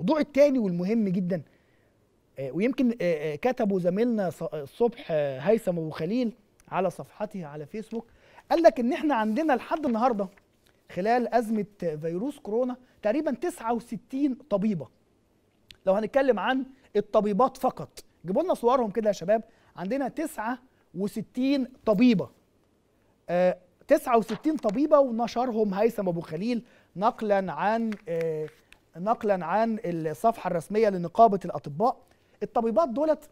الموضوع التاني والمهم جدا آه، ويمكن آه، آه، كتبه زميلنا الصبح هيثم ابو خليل على صفحته على فيسبوك قال لك ان احنا عندنا لحد النهارده خلال ازمه فيروس كورونا تقريبا 69 طبيبه لو هنتكلم عن الطبيبات فقط جيبوا لنا صورهم كده يا شباب عندنا 69 طبيبه آه 69 طبيبه ونشرهم هيثم ابو خليل نقلا عن آه نقلا عن الصفحه الرسميه لنقابه الاطباء الطبيبات دولت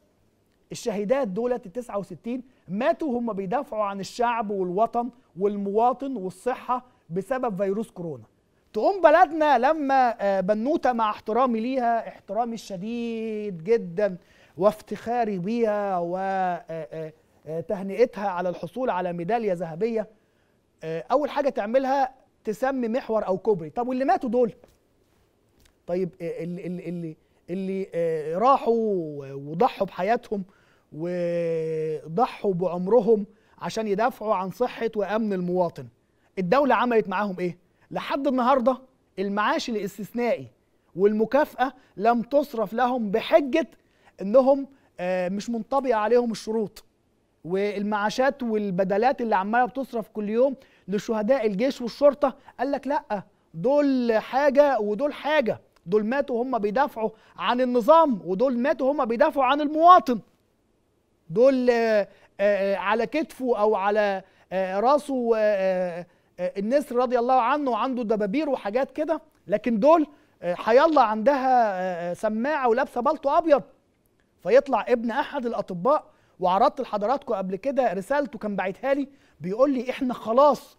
الشهيدات دولت ال 69 ماتوا هم بيدافعوا عن الشعب والوطن والمواطن والصحه بسبب فيروس كورونا تقوم بلدنا لما آه، بنوته مع احترامي ليها احترامي الشديد جدا وافتخاري بيها وتهنئتها آه، آه، على الحصول على ميداليه ذهبيه اول حاجه تعملها تسمي محور او كوبري طب واللي ماتوا دول طيب آه، اللي اللي اللي آه، راحوا وضحوا بحياتهم وضحوا بعمرهم عشان يدافعوا عن صحه وامن المواطن الدوله عملت معاهم ايه لحد النهارده المعاش الاستثنائي والمكافاه لم تصرف لهم بحجه انهم آه، مش منطبقه عليهم الشروط والمعاشات والبدلات اللي عماله بتصرف كل يوم لشهداء الجيش والشرطه قال لك لا دول حاجه ودول حاجه دول ماتوا هم بيدافعوا عن النظام ودول ماتوا هم بيدافعوا عن المواطن دول آه، آه، آه، على كتفه او على راسه النسر رضي الله عنه وعنده دبابير وحاجات كده لكن دول حيالله عندها سماعه ولابسه بلطو ابيض فيطلع ابن احد الاطباء وعرضت لحضراتكم قبل كده رسالته كان باعتها لي بيقول لي احنا خلاص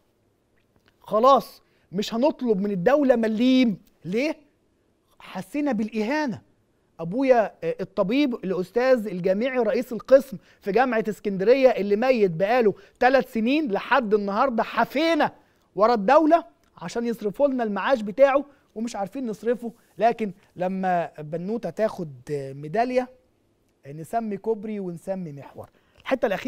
خلاص مش هنطلب من الدوله مليم ليه حسينا بالاهانه ابويا آه، الطبيب الاستاذ الجامعي رئيس القسم في جامعه اسكندريه اللي ميت بقاله ثلاث سنين لحد النهارده حفينا ورا الدوله عشان يصرفوا لنا المعاش بتاعه ومش عارفين نصرفه لكن لما بنوته تاخد آه، ميداليه آه، نسمي كوبري ونسمي محور الحته الاخيره